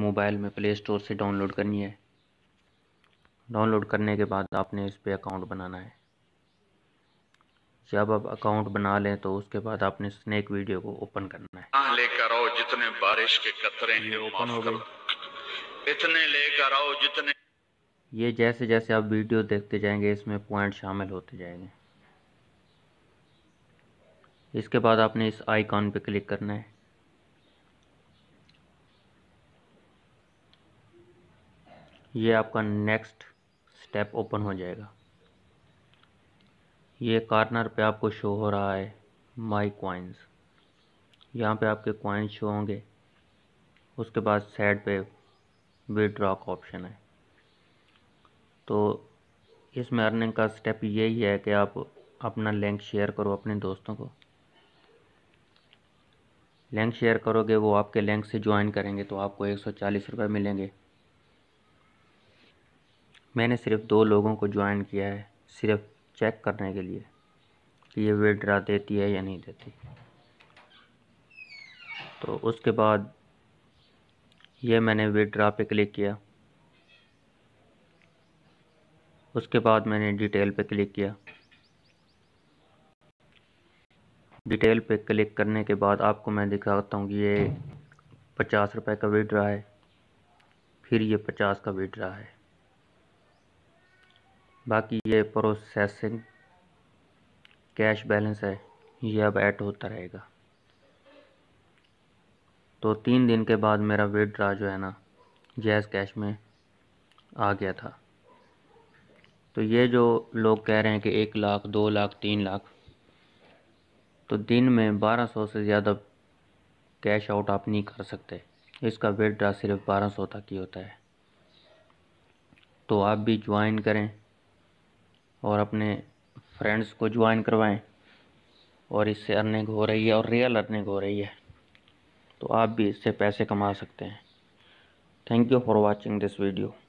mobile में play store से download करनी है डाउनलोड करने के बाद आपने इस पर अकाउंट बनाना है जब आप अकाउंट बना लें तो उसके बाद आपने स्नैक वीडियो को ओपन करना है लेकर आओ जितने बारिश के कतरे हैं ओपन हो गए इतने लेकर आओ जितने ये जैसे जैसे आप वीडियो देखते जाएंगे इसमें पॉइंट शामिल होते जाएंगे इसके बाद आपने इस आइकॉन पे क्लिक करना है ये आपका नेक्स्ट स्टेप ओपन हो जाएगा ये कार्नर पे आपको शो हो रहा है माई कॉइन्स यहाँ पे आपके क्वाइंस शो होंगे उसके बाद साइड पे विड्रॉ का ऑप्शन है तो इसमें अर्निंग का स्टेप यही है कि आप अपना लिंक शेयर करो अपने दोस्तों को लिंक शेयर करोगे वो आपके लिंक से ज्वाइन करेंगे तो आपको एक सौ चालीस रुपये मिलेंगे मैंने सिर्फ़ दो लोगों को ज्वाइन किया है सिर्फ चेक करने के लिए कि ये विड्रा देती है या नहीं देती तो उसके बाद ये मैंने विड्रा पे क्लिक किया उसके बाद मैंने डिटेल पे क्लिक किया डिटेल पे क्लिक करने के बाद आपको मैं दिखाता हूँ कि ये पचास रुपये का विड्रा है फिर ये पचास का विड्रा है बाकी ये प्रोसेसिंग कैश बैलेंस है ये अब ऐड होता रहेगा तो तीन दिन के बाद मेरा विड्रा जो है ना जैज़ कैश में आ गया था तो ये जो लोग कह रहे हैं कि एक लाख दो लाख तीन लाख तो दिन में बारह सौ से ज़्यादा कैश आउट आप नहीं कर सकते इसका विड्रा सिर्फ बारह सौ तक ही होता है तो आप भी ज्वाइन करें और अपने फ्रेंड्स को ज्वाइन करवाएं और इससे अर्निंग हो रही है और रियल अर्निंग हो रही है तो आप भी इससे पैसे कमा सकते हैं thank you for watching this video